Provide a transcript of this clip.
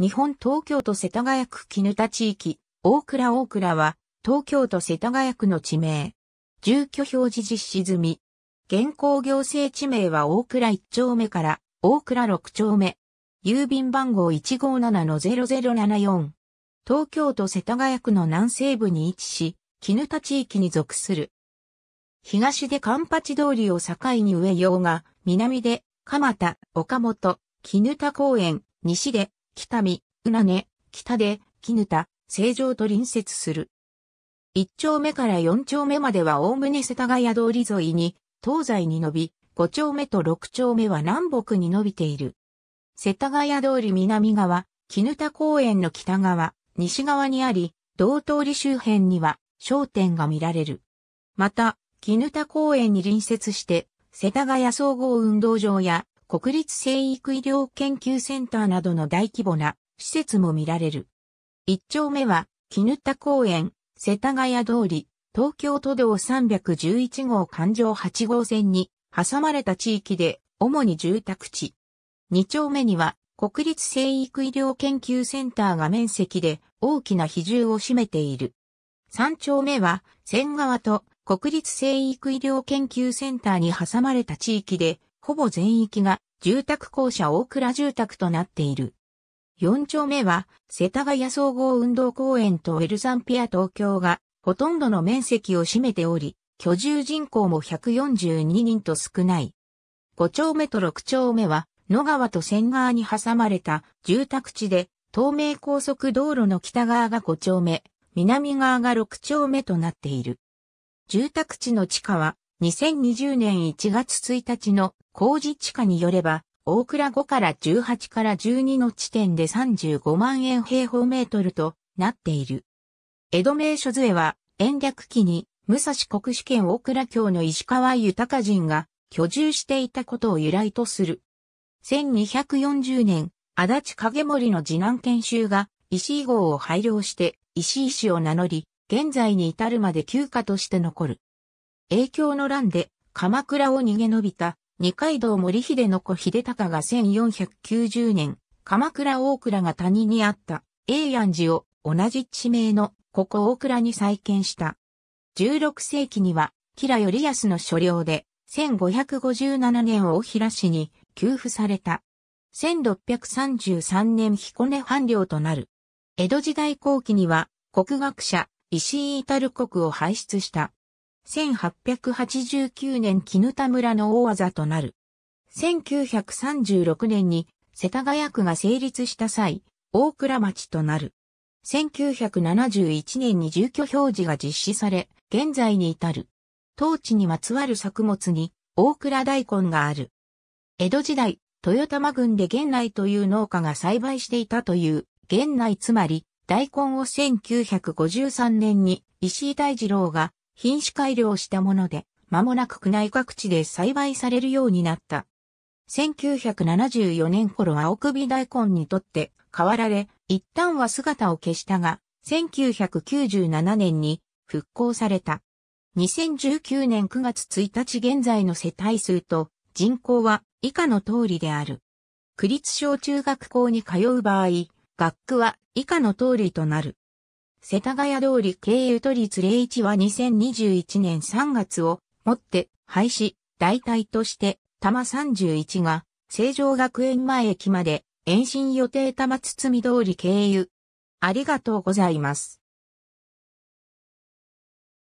日本東京都世田谷区絹田地域、大倉大倉は、東京都世田谷区の地名。住居表示実施済み。現行行政地名は大倉1丁目から大倉6丁目。郵便番号157-0074。東京都世田谷区の南西部に位置し、絹田地域に属する。東でカンパチ通りを境に上洋が、南で、蒲田、岡本、絹田公園、西で、北見、うなね、北で、絹田、成城と隣接する。一丁目から四丁目まではおおむね世田谷通り沿いに、東西に伸び、五丁目と六丁目は南北に伸びている。世田谷通り南側、絹田公園の北側、西側にあり、道通り周辺には商店が見られる。また、絹田公園に隣接して、世田谷総合運動場や国立生育医療研究センターなどの大規模な施設も見られる。一丁目は、絹田公園、世田谷通り、東京都道311号環状8号線に挟まれた地域で、主に住宅地。二丁目には、国立生育医療研究センターが面積で大きな比重を占めている。三丁目は、仙川と国立生育医療研究センターに挟まれた地域でほぼ全域が住宅校舎大倉住宅となっている。4丁目は世田谷総合運動公園とエルザンピア東京がほとんどの面積を占めており、居住人口も142人と少ない。5丁目と6丁目は野川と仙川に挟まれた住宅地で東名高速道路の北側が5丁目、南側が6丁目となっている。住宅地の地下は2020年1月1日の工事地価によれば、大倉5から18から12の地点で35万円平方メートルとなっている。江戸名所杖は、延暦期に、武蔵国主権大倉京の石川豊人が居住していたことを由来とする。1240年、足立影森の次男研修が、石井号を配慮して、石井氏を名乗り、現在に至るまで休暇として残る。影響の乱で鎌倉を逃げ延びた二階堂森秀の子秀隆が1490年、鎌倉大倉が谷にあった永安寺を同じ地名のここ大倉に再建した。16世紀には、吉良頼康の所領で、1557年大平市に給付された。1633年彦根藩領となる。江戸時代後期には、国学者、石井至る国を輩出した。1889年絹田村の大技となる。1936年に世田谷区が成立した際、大倉町となる。1971年に住居表示が実施され、現在に至る。当地にまつわる作物に大倉大根がある。江戸時代、豊玉郡で源内という農家が栽培していたという、源内つまり、大根を1953年に石井大二郎が品種改良したもので、間もなく区内各地で栽培されるようになった。1974年頃は青首大根にとって変わられ、一旦は姿を消したが、1997年に復興された。2019年9月1日現在の世帯数と人口は以下の通りである。区立小中学校に通う場合、学区は以下の通りとなる。世田谷通り経由都立01は2021年3月をもって廃止、代替として多摩31が成城学園前駅まで延伸予定多摩堤通り経由。ありがとうございます。